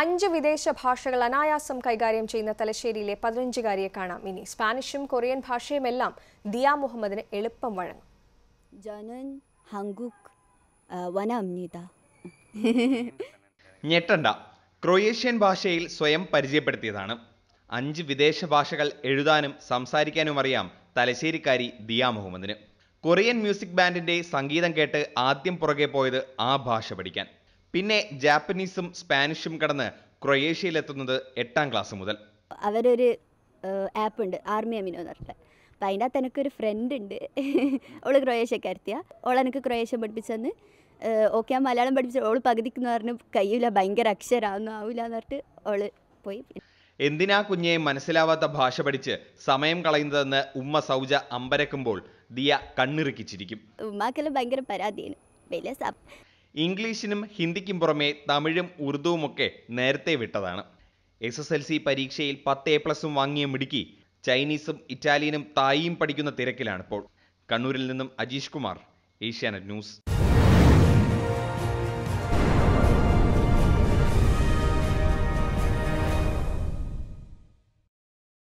അഞ്ച് വിദേശ ഭാഷകൾ അനായാസം കൈകാര്യം ചെയ്യുന്ന തലശ്ശേരിയിലെ പതിനഞ്ചുകാരിയെ കാണാം ഇനി സ്പാനിഷും കൊറിയൻ ഭാഷയുമെല്ലാം ദിയ മുഹമ്മദിന് എളുപ്പം വഴങ്ങും ജനൻ ഹങ്കുക് ഞെട്ടണ്ട ക്രൊയേഷ്യൻ ഭാഷയിൽ സ്വയം പരിചയപ്പെടുത്തിയതാണ് അഞ്ച് വിദേശ ഭാഷകൾ എഴുതാനും സംസാരിക്കാനും അറിയാം തലശ്ശേരിക്കാരി ദിയ മുഹമ്മദിന് കൊറിയൻ മ്യൂസിക് ബാൻഡിന്റെ സംഗീതം കേട്ട് ആദ്യം പുറകെ പോയത് ആ ഭാഷ പഠിക്കാൻ പിന്നെ ജാപ്പനീസും സ്പാനിഷും കടന്ന് ക്രൊയേഷ്യയിലെത്തുന്നത് എട്ടാം ക്ലാസ് മുതൽ അവരൊരു ആപ്പ് ഉണ്ട് ആർമി അമിനോ എന്ന് പറഞ്ഞിട്ട് അപ്പം അതിൻ്റെ അകത്ത് എനിക്കൊരു ഫ്രണ്ട് ഉണ്ട് ഓള് ക്രൊയേഷ്യക്കാരത്തിയ അവൾ എനിക്ക് ക്രൊയേഷ്യ പഠിപ്പിച്ചെന്ന് ഓക്കെ ആ മലയാളം പഠിപ്പിച്ച ഓള് പകുതിക്ക് എന്ന് പറഞ്ഞു കഴിയില്ല ഭയങ്കര അക്ഷരാന്നും ആവില്ല എന്ന് പറഞ്ഞിട്ട് ഓള് പോയി എന്തിനാ കുഞ്ഞെ മനസ്സിലാവാത്ത ഭാഷ പഠിച്ച് സമയം കളയുന്നതെന്ന് ഉമ്മ സൗജ അമ്പരക്കുമ്പോൾ ദിയ കണ്ണിറുക്കിച്ചിരിക്കും ഉമ്മാക്കെല്ലാം ഭയങ്കര പരാതിയാണ് വലിയ ഇംഗ്ലീഷിനും ഹിന്ദിക്കും പുറമെ തമിഴും ഉറുദുവുമൊക്കെ നേരത്തെ വിട്ടതാണ് എസ് എസ് എൽ സി പരീക്ഷയിൽ പത്ത് എ പ്ലസും വാങ്ങിയ മിടുക്കി ചൈനീസും ഇറ്റാലിയനും തായിയും പഠിക്കുന്ന തിരക്കിലാണിപ്പോൾ കണ്ണൂരിൽ നിന്നും അജീഷ് കുമാർ ഏഷ്യാനെറ്റ് ന്യൂസ്